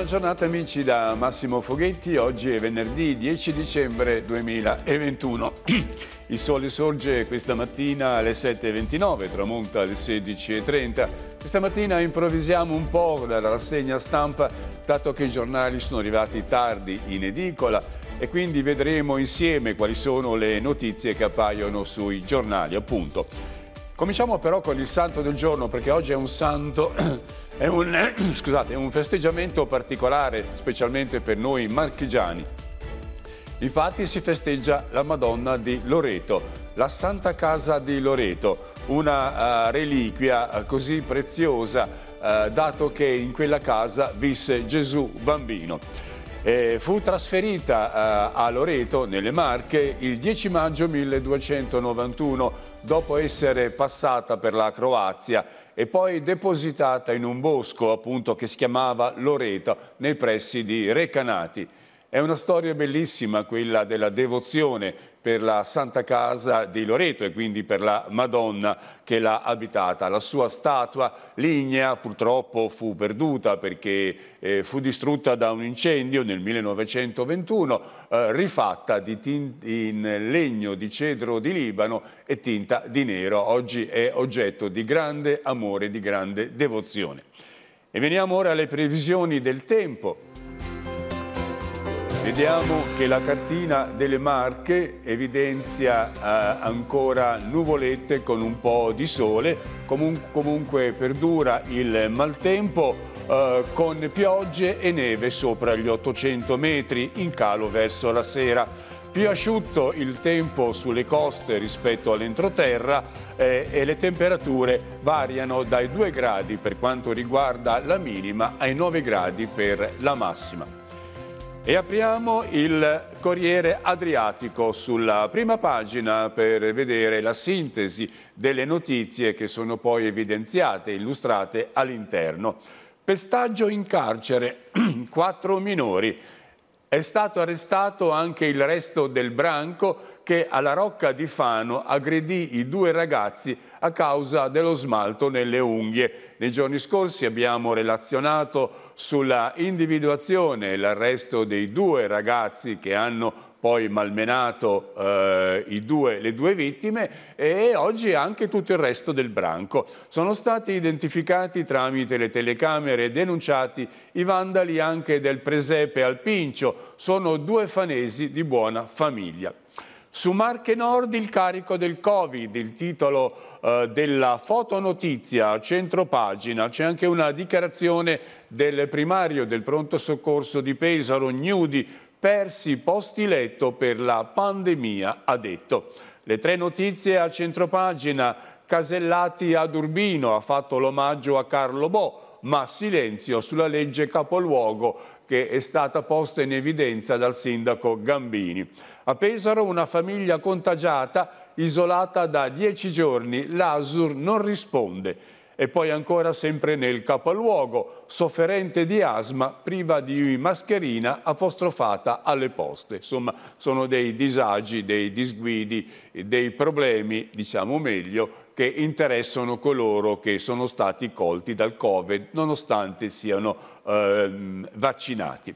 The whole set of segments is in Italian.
Buona giornata amici da Massimo Foghetti, oggi è venerdì 10 dicembre 2021. Il sole sorge questa mattina alle 7.29, tramonta alle 16.30. Questa mattina improvvisiamo un po' dalla rassegna stampa, dato che i giornali sono arrivati tardi in edicola e quindi vedremo insieme quali sono le notizie che appaiono sui giornali, appunto. Cominciamo però con il santo del giorno perché oggi è un santo, è un, scusate, è un festeggiamento particolare specialmente per noi marchigiani. Infatti si festeggia la Madonna di Loreto, la Santa Casa di Loreto, una uh, reliquia eh, così preziosa uh, dato che in quella casa visse Gesù bambino. Eh, fu trasferita eh, a Loreto, nelle Marche, il 10 maggio 1291, dopo essere passata per la Croazia e poi depositata in un bosco appunto che si chiamava Loreto, nei pressi di Recanati. È una storia bellissima quella della devozione per la Santa Casa di Loreto e quindi per la Madonna che l'ha abitata. La sua statua lignea purtroppo fu perduta perché eh, fu distrutta da un incendio nel 1921, eh, rifatta in legno di cedro di Libano e tinta di nero. Oggi è oggetto di grande amore, di grande devozione. E veniamo ora alle previsioni del tempo. Vediamo che la cartina delle Marche evidenzia eh, ancora nuvolette con un po' di sole, Comun comunque perdura il maltempo eh, con piogge e neve sopra gli 800 metri in calo verso la sera. Più asciutto il tempo sulle coste rispetto all'entroterra eh, e le temperature variano dai 2 gradi per quanto riguarda la minima ai 9 gradi per la massima. E apriamo il Corriere Adriatico sulla prima pagina per vedere la sintesi delle notizie che sono poi evidenziate, illustrate all'interno. Pestaggio in carcere, quattro minori. È stato arrestato anche il resto del branco che alla Rocca di Fano aggredì i due ragazzi a causa dello smalto nelle unghie. Nei giorni scorsi abbiamo relazionato sulla individuazione e l'arresto dei due ragazzi che hanno poi malmenato eh, due, le due vittime e oggi anche tutto il resto del branco. Sono stati identificati tramite le telecamere e denunciati i vandali anche del presepe al Pincio. Sono due fanesi di buona famiglia. Su Marche Nord il carico del Covid, il titolo eh, della fotonotizia a centro pagina. C'è anche una dichiarazione del primario del pronto soccorso di Pesaro, Gnudi, persi posti letto per la pandemia, ha detto. Le tre notizie a centro pagina. Casellati ad Urbino ha fatto l'omaggio a Carlo Bo, ma silenzio sulla legge capoluogo che è stata posta in evidenza dal sindaco Gambini. A Pesaro una famiglia contagiata, isolata da dieci giorni, l'ASUR non risponde. E poi ancora sempre nel capoluogo, sofferente di asma, priva di mascherina, apostrofata alle poste. Insomma, sono dei disagi, dei disguidi, dei problemi, diciamo meglio, che interessano coloro che sono stati colti dal Covid, nonostante siano eh, vaccinati.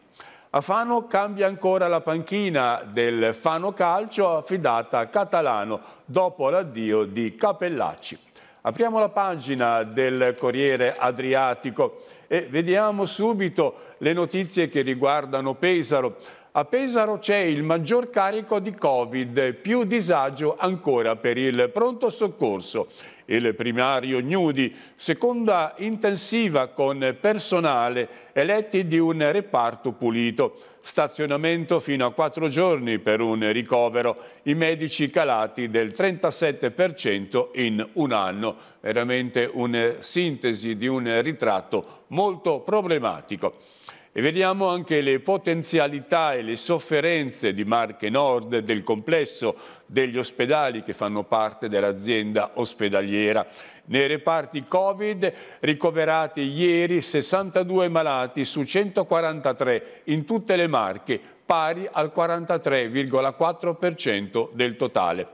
A Fano cambia ancora la panchina del Fano Calcio affidata a Catalano dopo l'addio di Capellacci. Apriamo la pagina del Corriere Adriatico e vediamo subito le notizie che riguardano Pesaro. A Pesaro c'è il maggior carico di Covid, più disagio ancora per il pronto soccorso il primario Gnudi, seconda intensiva con personale eletti di un reparto pulito. Stazionamento fino a quattro giorni per un ricovero, i medici calati del 37% in un anno. Veramente una sintesi di un ritratto molto problematico. E vediamo anche le potenzialità e le sofferenze di Marche Nord, del complesso degli ospedali che fanno parte dell'azienda ospedaliera. Nei reparti Covid ricoverati ieri 62 malati su 143 in tutte le Marche, pari al 43,4% del totale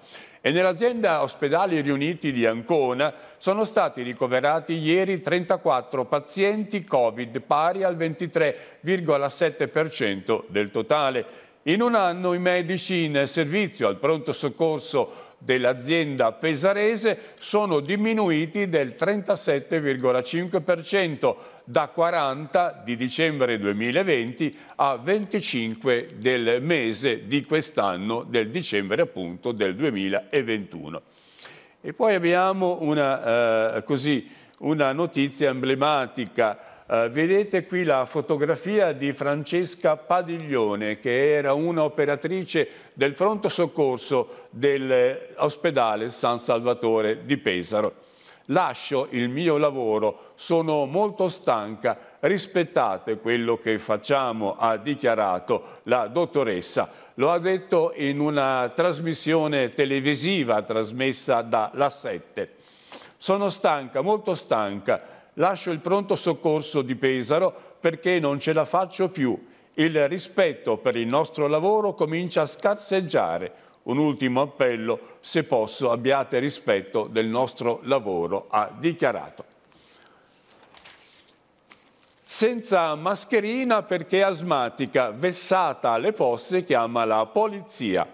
e nell'azienda Ospedali Riuniti di Ancona sono stati ricoverati ieri 34 pazienti Covid, pari al 23,7% del totale. In un anno i medici in servizio al pronto soccorso dell'azienda pesarese sono diminuiti del 37,5% da 40 di dicembre 2020 a 25 del mese di quest'anno, del dicembre appunto del 2021. E poi abbiamo una, eh, così, una notizia emblematica eh, vedete qui la fotografia di Francesca Padiglione che era un'operatrice del pronto soccorso dell'ospedale eh, San Salvatore di Pesaro. Lascio il mio lavoro, sono molto stanca, rispettate quello che facciamo, ha dichiarato la dottoressa. Lo ha detto in una trasmissione televisiva trasmessa da La 7. Sono stanca, molto stanca, lascio il pronto soccorso di Pesaro perché non ce la faccio più. Il rispetto per il nostro lavoro comincia a scarseggiare. Un ultimo appello, se posso, abbiate rispetto del nostro lavoro, ha dichiarato. Senza mascherina perché asmatica, vessata alle poste, chiama la polizia.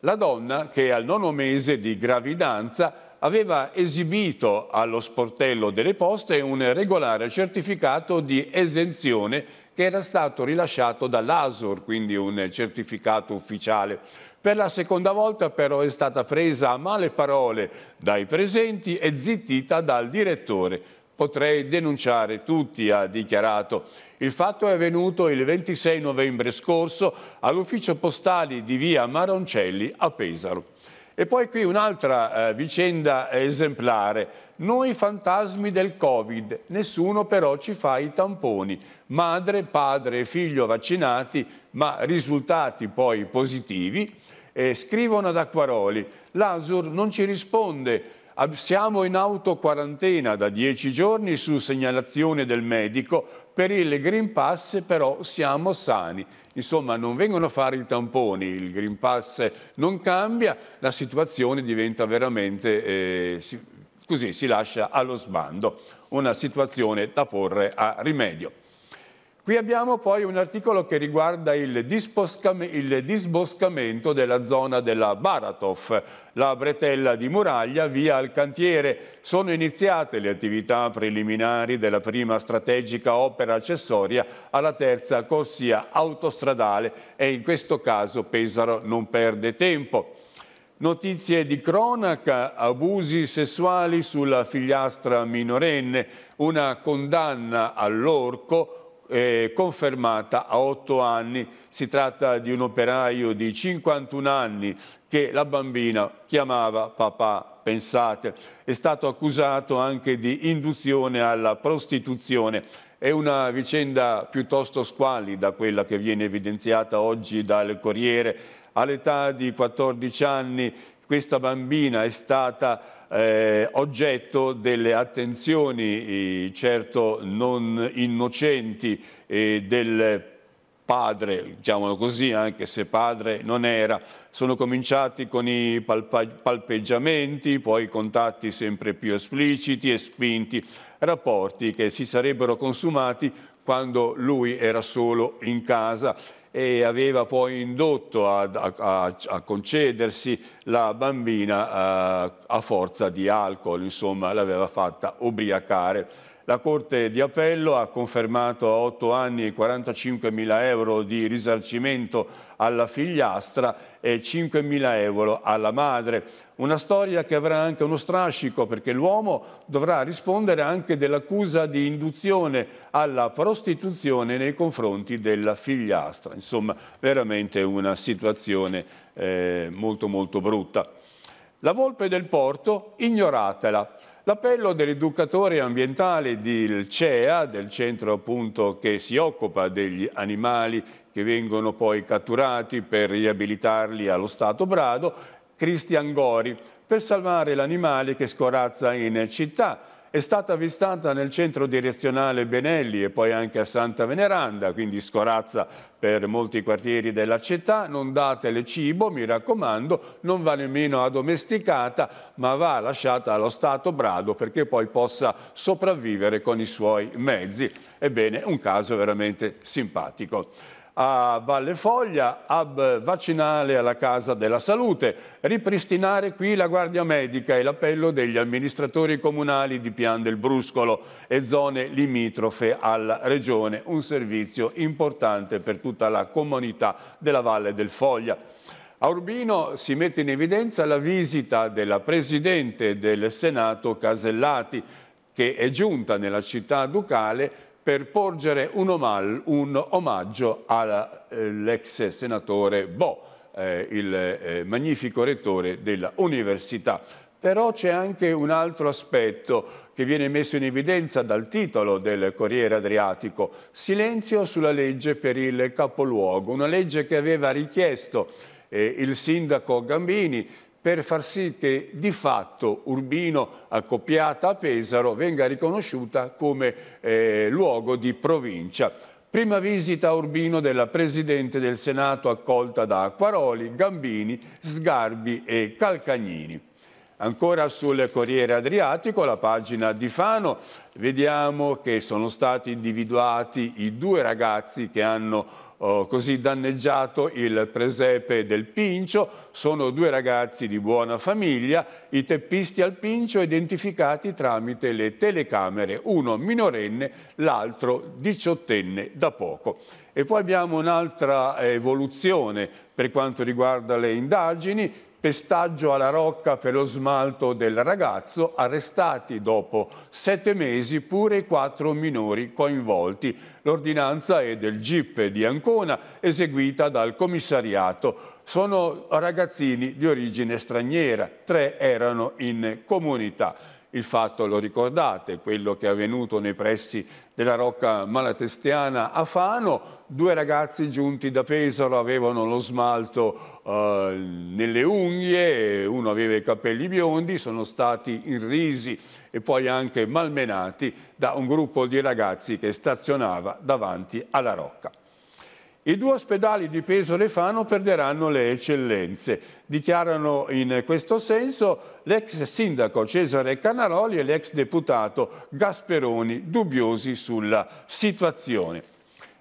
La donna, che al nono mese di gravidanza aveva esibito allo sportello delle poste un regolare certificato di esenzione che era stato rilasciato dall'ASUR, quindi un certificato ufficiale. Per la seconda volta però è stata presa a male parole dai presenti e zittita dal direttore. Potrei denunciare tutti, ha dichiarato. Il fatto è avvenuto il 26 novembre scorso all'ufficio postale di via Maroncelli a Pesaro. E poi qui un'altra eh, vicenda esemplare. Noi fantasmi del Covid, nessuno però ci fa i tamponi. Madre, padre e figlio vaccinati, ma risultati poi positivi. Eh, scrivono ad Acquaroli, l'Asur non ci risponde, siamo in autoquarantena da dieci giorni su segnalazione del medico, per il Green Pass però siamo sani, insomma non vengono a fare i tamponi, il Green Pass non cambia, la situazione diventa veramente, eh, si, così si lascia allo sbando, una situazione da porre a rimedio. Qui abbiamo poi un articolo che riguarda il, il, disboscamento della zona della Baratov, la bretella di muraglia via al cantiere. Sono iniziate le attività preliminari della prima strategica opera accessoria alla terza corsia autostradale e in questo caso Pesaro non perde tempo. Notizie di cronaca, abusi sessuali sulla figliastra minorenne, una condanna all'orco, eh, confermata a 8 anni. Si tratta di un operaio di 51 anni che la bambina chiamava papà. Pensate, è stato accusato anche di induzione alla prostituzione. È una vicenda piuttosto squallida quella che viene evidenziata oggi dal Corriere. All'età di 14 anni questa bambina è stata eh, oggetto delle attenzioni certo non innocenti eh, del padre, diciamolo così, anche se padre non era. Sono cominciati con i palpeggiamenti, poi contatti sempre più espliciti e spinti, rapporti che si sarebbero consumati quando lui era solo in casa e aveva poi indotto a, a, a concedersi la bambina a, eh, a forza di alcol, insomma l'aveva fatta ubriacare. La Corte di Appello ha confermato a 8 anni 45 mila euro di risarcimento alla figliastra e 5 mila euro alla madre. Una storia che avrà anche uno strascico perché l'uomo dovrà rispondere anche dell'accusa di induzione alla prostituzione nei confronti della figliastra. Insomma, veramente una situazione eh, molto molto brutta. La volpe del porto, ignoratela. L'appello dell'educatore ambientale del CEA, del centro appunto che si occupa degli animali che vengono poi catturati per riabilitarli allo Stato Brado, Cristian Gori, per salvare l'animale che scorazza in città è stata avvistata nel centro direzionale Benelli e poi anche a Santa Veneranda, quindi scorazza per molti quartieri della città, non datele cibo, mi raccomando, non va nemmeno addomesticata, ma va lasciata allo stato brado perché poi possa sopravvivere con i suoi mezzi. Ebbene, un caso veramente simpatico a Valle Foglia, hub vaccinale alla Casa della Salute, ripristinare qui la Guardia Medica e l'appello degli amministratori comunali di Pian del Bruscolo e zone limitrofe alla Regione, un servizio importante per tutta la comunità della Valle del Foglia. A Urbino si mette in evidenza la visita della Presidente del Senato Casellati, che è giunta nella città ducale per porgere un, omal, un omaggio all'ex eh, senatore Bo, eh, il eh, magnifico rettore dell'università. Però c'è anche un altro aspetto che viene messo in evidenza dal titolo del Corriere Adriatico, silenzio sulla legge per il capoluogo, una legge che aveva richiesto eh, il sindaco Gambini per far sì che di fatto Urbino, accoppiata a Pesaro, venga riconosciuta come eh, luogo di provincia. Prima visita a Urbino della Presidente del Senato accolta da Acquaroli, Gambini, Sgarbi e Calcagnini. Ancora sul Corriere Adriatico, la pagina di Fano, vediamo che sono stati individuati i due ragazzi che hanno Oh, così danneggiato il presepe del Pincio. Sono due ragazzi di buona famiglia, i teppisti al Pincio identificati tramite le telecamere, uno minorenne, l'altro diciottenne da poco. E poi abbiamo un'altra evoluzione per quanto riguarda le indagini, pestaggio alla rocca per lo smalto del ragazzo, arrestati dopo sette mesi pure i quattro minori coinvolti. L'ordinanza è del GIP di Ancona, eseguita dal commissariato. Sono ragazzini di origine straniera, tre erano in comunità il fatto, lo ricordate, quello che è avvenuto nei pressi della Rocca Malatestiana a Fano, due ragazzi giunti da Pesaro avevano lo smalto eh, nelle unghie, uno aveva i capelli biondi, sono stati irrisi e poi anche malmenati da un gruppo di ragazzi che stazionava davanti alla Rocca. I due ospedali di Pesaro e Fano perderanno le eccellenze. Dichiarano in questo senso l'ex sindaco Cesare Canaroli e l'ex deputato Gasperoni, dubbiosi sulla situazione.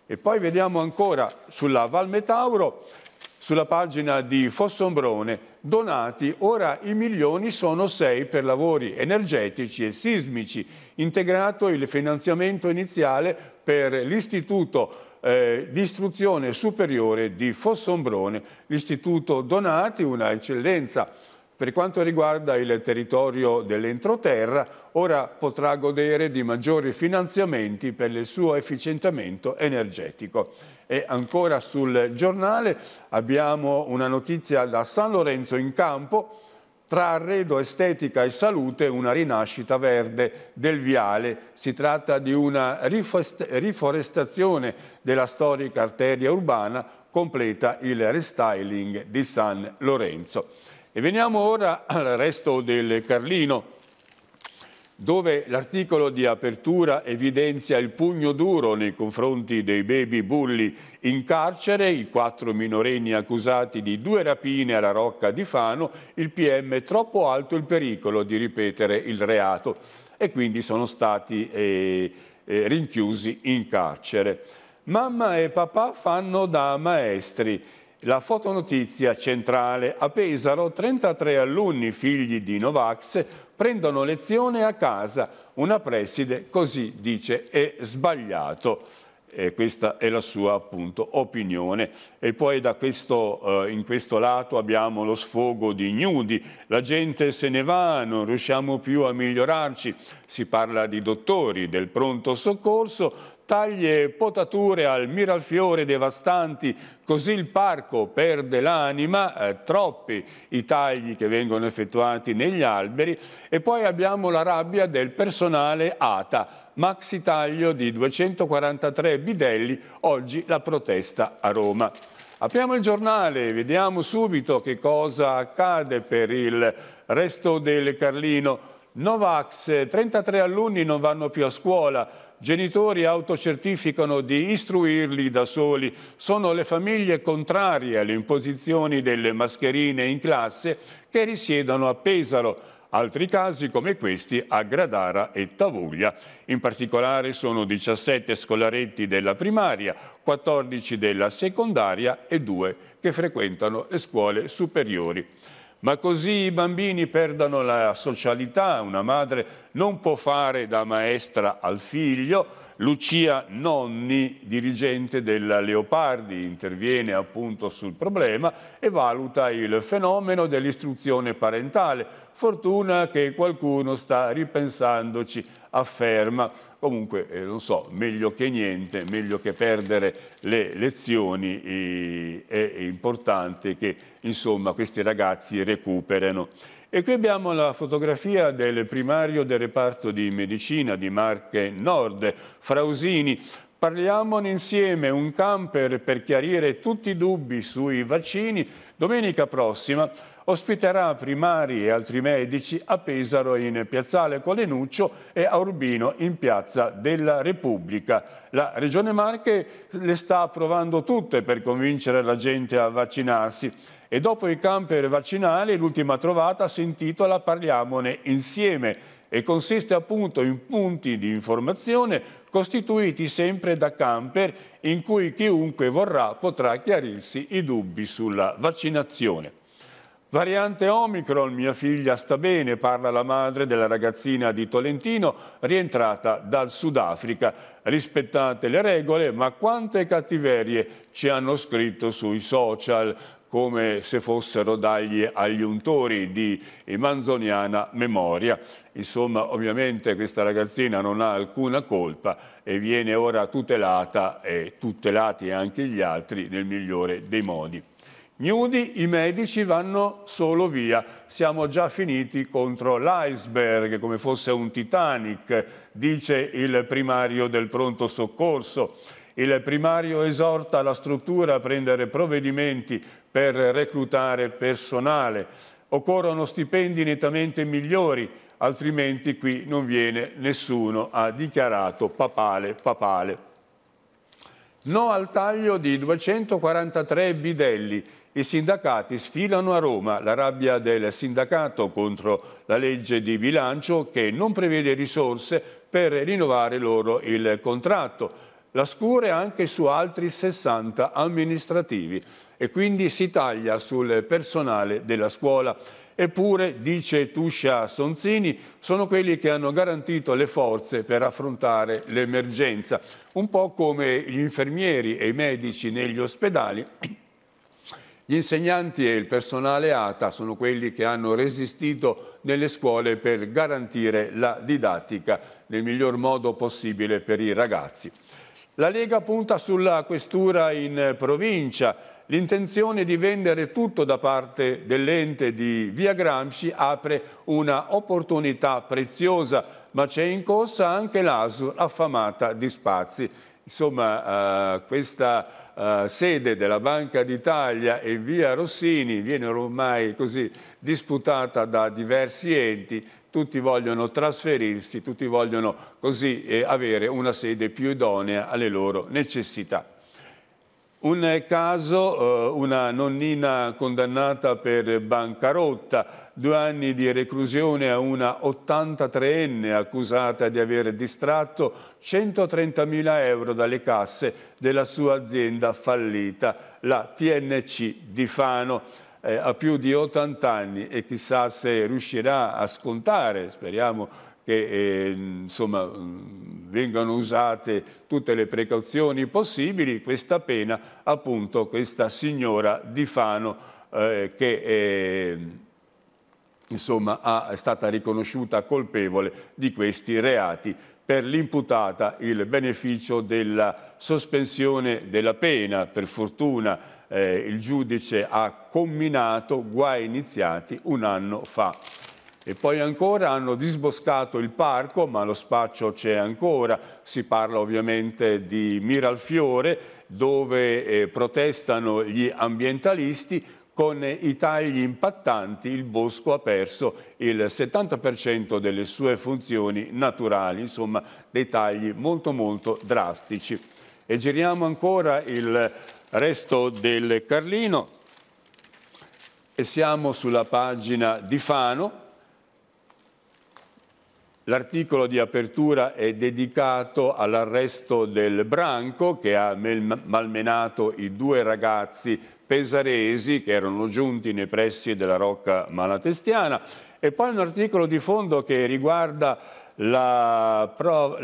E poi vediamo ancora sulla Val Metauro, sulla pagina di Fossombrone, donati, ora i milioni sono sei per lavori energetici e sismici, integrato il finanziamento iniziale per l'Istituto eh, di istruzione superiore di Fossombrone, l'istituto Donati, una eccellenza per quanto riguarda il territorio dell'entroterra, ora potrà godere di maggiori finanziamenti per il suo efficientamento energetico. E ancora sul giornale abbiamo una notizia da San Lorenzo in campo, tra arredo, estetica e salute una rinascita verde del viale. Si tratta di una riforestazione della storica arteria urbana completa il restyling di San Lorenzo. E veniamo ora al resto del Carlino dove l'articolo di apertura evidenzia il pugno duro nei confronti dei baby bulli in carcere, i quattro minorenni accusati di due rapine alla Rocca di Fano, il PM troppo alto il pericolo di ripetere il reato e quindi sono stati eh, eh, rinchiusi in carcere. Mamma e papà fanno da maestri la fotonotizia centrale. A Pesaro 33 alunni figli di Novax prendono lezione a casa. Una preside così dice è sbagliato. E questa è la sua appunto opinione. E poi questo, eh, in questo lato abbiamo lo sfogo di Gnudi, la gente se ne va, non riusciamo più a migliorarci, si parla di dottori, del pronto soccorso, tagli e potature al miralfiore devastanti, così il parco perde l'anima, eh, troppi i tagli che vengono effettuati negli alberi e poi abbiamo la rabbia del personale ATA, maxi taglio di 243 bidelli, oggi la protesta a Roma. Apriamo il giornale, vediamo subito che cosa accade per il resto del Carlino. Novax, 33 alunni non vanno più a scuola, Genitori autocertificano di istruirli da soli, sono le famiglie contrarie alle imposizioni delle mascherine in classe che risiedono a Pesaro, altri casi come questi a Gradara e Tavuglia. In particolare sono 17 scolaretti della primaria, 14 della secondaria e 2 che frequentano le scuole superiori ma così i bambini perdono la socialità, una madre non può fare da maestra al figlio, Lucia Nonni, dirigente della Leopardi, interviene appunto sul problema e valuta il fenomeno dell'istruzione parentale, fortuna che qualcuno sta ripensandoci afferma, comunque eh, non so, meglio che niente, meglio che perdere le lezioni, eh, è importante che insomma, questi ragazzi recuperino. E qui abbiamo la fotografia del primario del reparto di medicina di Marche Nord, Frausini. Parliamone insieme, un camper per chiarire tutti i dubbi sui vaccini. Domenica prossima ospiterà primari e altri medici a Pesaro in piazzale Colenuccio e a Urbino in piazza della Repubblica. La Regione Marche le sta provando tutte per convincere la gente a vaccinarsi e dopo i camper vaccinali l'ultima trovata si intitola Parliamone insieme e consiste appunto in punti di informazione costituiti sempre da camper in cui chiunque vorrà potrà chiarirsi i dubbi sulla vaccinazione. Variante Omicron, mia figlia sta bene, parla la madre della ragazzina di Tolentino rientrata dal Sudafrica. Rispettate le regole, ma quante cattiverie ci hanno scritto sui social come se fossero dagli agli untori di manzoniana memoria. Insomma, ovviamente questa ragazzina non ha alcuna colpa e viene ora tutelata e tutelati anche gli altri nel migliore dei modi. Gnudi i medici vanno solo via, siamo già finiti contro l'iceberg come fosse un Titanic, dice il primario del pronto soccorso. Il primario esorta la struttura a prendere provvedimenti per reclutare personale. Occorrono stipendi nettamente migliori, altrimenti qui non viene nessuno, ha dichiarato papale papale. No al taglio di 243 bidelli i sindacati sfilano a Roma, la rabbia del sindacato contro la legge di bilancio che non prevede risorse per rinnovare loro il contratto. La scure anche su altri 60 amministrativi e quindi si taglia sul personale della scuola. Eppure, dice Tuscia Sonzini, sono quelli che hanno garantito le forze per affrontare l'emergenza, un po' come gli infermieri e i medici negli ospedali gli insegnanti e il personale ATA sono quelli che hanno resistito nelle scuole per garantire la didattica nel miglior modo possibile per i ragazzi. La Lega punta sulla questura in provincia. L'intenzione di vendere tutto da parte dell'ente di Via Gramsci apre una opportunità preziosa, ma c'è in corsa anche l'ASU affamata di spazi. Insomma, eh, questa eh, sede della Banca d'Italia in via Rossini viene ormai così disputata da diversi enti, tutti vogliono trasferirsi, tutti vogliono così eh, avere una sede più idonea alle loro necessità. Un caso, eh, una nonnina condannata per bancarotta, due anni di reclusione a una 83enne accusata di aver distratto 130.000 euro dalle casse della sua azienda fallita, la TNC di Fano. Eh, ha più di 80 anni e chissà se riuscirà a scontare, speriamo che eh, insomma, mm, vengano usate tutte le precauzioni possibili, questa pena appunto questa signora di Fano eh, che eh, insomma, è stata riconosciuta colpevole di questi reati per l'imputata il beneficio della sospensione della pena. Per fortuna eh, il giudice ha comminato guai iniziati un anno fa. E poi ancora hanno disboscato il parco, ma lo spaccio c'è ancora. Si parla ovviamente di Miralfiore, dove eh, protestano gli ambientalisti con i tagli impattanti il bosco ha perso il 70% delle sue funzioni naturali, insomma dei tagli molto molto drastici. E giriamo ancora il resto del Carlino e siamo sulla pagina di Fano L'articolo di apertura è dedicato all'arresto del Branco che ha malmenato i due ragazzi pesaresi che erano giunti nei pressi della Rocca Malatestiana e poi un articolo di fondo che riguarda la, la,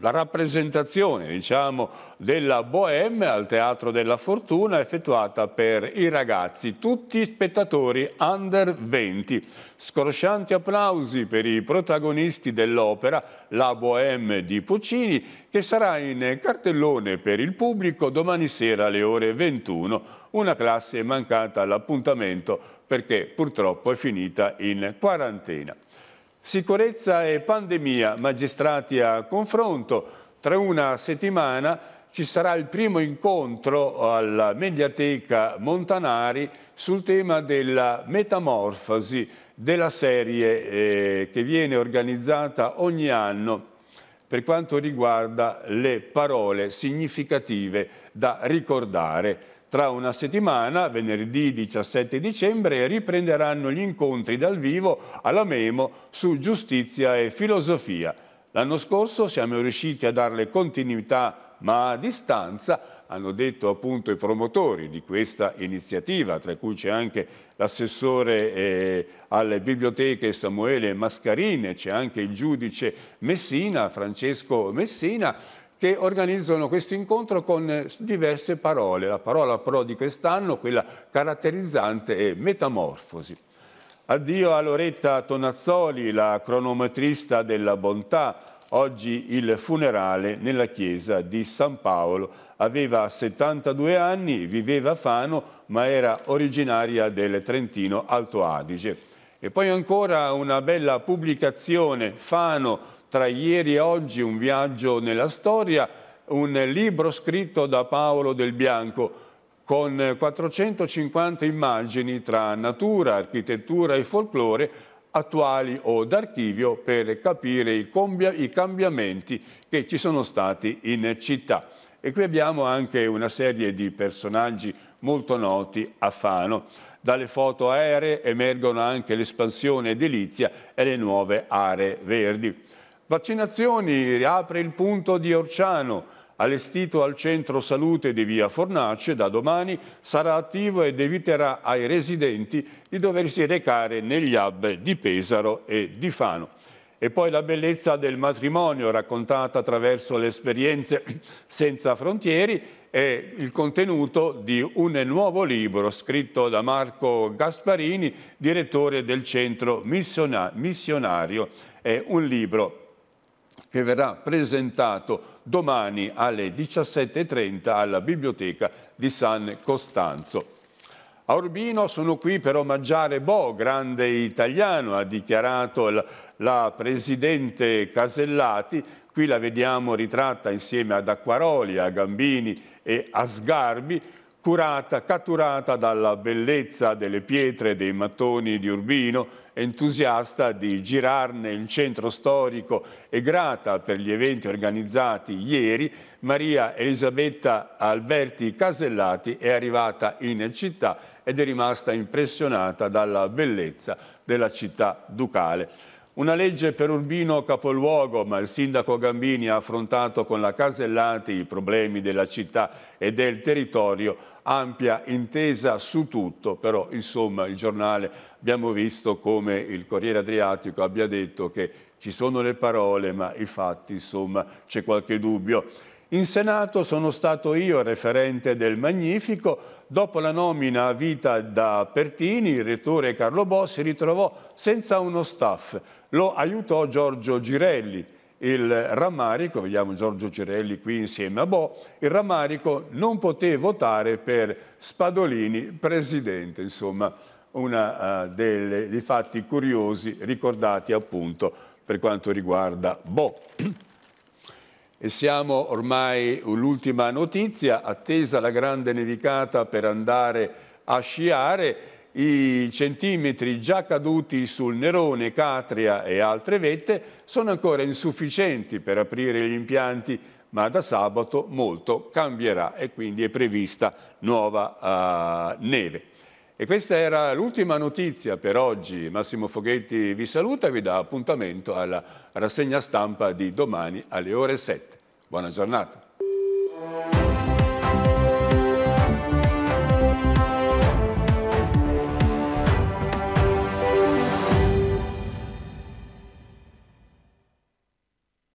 la rappresentazione diciamo, della Bohème al Teatro della Fortuna effettuata per i ragazzi, tutti spettatori under 20. Scroscianti applausi per i protagonisti dell'opera La Bohème di Puccini che sarà in cartellone per il pubblico domani sera alle ore 21. Una classe mancata all'appuntamento perché purtroppo è finita in quarantena. Sicurezza e pandemia, magistrati a confronto. Tra una settimana ci sarà il primo incontro alla Mediateca Montanari sul tema della metamorfosi della serie eh, che viene organizzata ogni anno per quanto riguarda le parole significative da ricordare tra una settimana, venerdì 17 dicembre, riprenderanno gli incontri dal vivo alla Memo su giustizia e filosofia. L'anno scorso siamo riusciti a darle continuità ma a distanza, hanno detto appunto i promotori di questa iniziativa, tra cui c'è anche l'assessore eh, alle biblioteche Samuele Mascarine, c'è anche il giudice Messina, Francesco Messina, che organizzano questo incontro con eh, diverse parole. La parola pro di quest'anno, quella caratterizzante, è metamorfosi. Addio a Loretta Tonazzoli, la cronometrista della bontà, Oggi il funerale nella chiesa di San Paolo. Aveva 72 anni, viveva a Fano, ma era originaria del Trentino Alto Adige. E poi ancora una bella pubblicazione, Fano, tra ieri e oggi, un viaggio nella storia, un libro scritto da Paolo Del Bianco con 450 immagini tra natura, architettura e folklore attuali o d'archivio per capire i, cambiamenti che ci sono stati in città. E qui abbiamo anche una serie di personaggi molto noti a Fano. Dalle foto aeree emergono anche l'espansione edilizia e le nuove aree verdi. Vaccinazioni riapre il punto di Orciano, Allestito al centro salute di via Fornace, da domani sarà attivo ed eviterà ai residenti di doversi recare negli hub di Pesaro e di Fano. E poi la bellezza del matrimonio raccontata attraverso le esperienze senza frontieri è il contenuto di un nuovo libro scritto da Marco Gasparini, direttore del centro missionario. È un libro che verrà presentato domani alle 17.30 alla Biblioteca di San Costanzo. A Urbino sono qui per omaggiare Bo, grande italiano, ha dichiarato la, la presidente Casellati. Qui la vediamo ritratta insieme ad Acquaroli, a Gambini e a Sgarbi curata, catturata dalla bellezza delle pietre dei mattoni di Urbino, entusiasta di girarne il centro storico e grata per gli eventi organizzati ieri, Maria Elisabetta Alberti Casellati è arrivata in città ed è rimasta impressionata dalla bellezza della città ducale. Una legge per Urbino capoluogo, ma il sindaco Gambini ha affrontato con la Casellati i problemi della città e del territorio, ampia intesa su tutto, però insomma il giornale abbiamo visto come il Corriere Adriatico abbia detto che ci sono le parole ma i fatti insomma c'è qualche dubbio. In Senato sono stato io referente del Magnifico, dopo la nomina a vita da Pertini, il rettore Carlo Bo si ritrovò senza uno staff, lo aiutò Giorgio Girelli. Il rammarico, vediamo Giorgio Girelli qui insieme a Bo, il rammarico non poté votare per Spadolini presidente, insomma una uh, delle, dei fatti curiosi ricordati appunto per quanto riguarda Bo. E siamo ormai l'ultima notizia, attesa la grande nevicata per andare a sciare, i centimetri già caduti sul Nerone, Catria e altre vette sono ancora insufficienti per aprire gli impianti, ma da sabato molto cambierà e quindi è prevista nuova uh, neve. E questa era l'ultima notizia per oggi. Massimo Foghetti vi saluta e vi dà appuntamento alla rassegna stampa di domani alle ore 7. Buona giornata.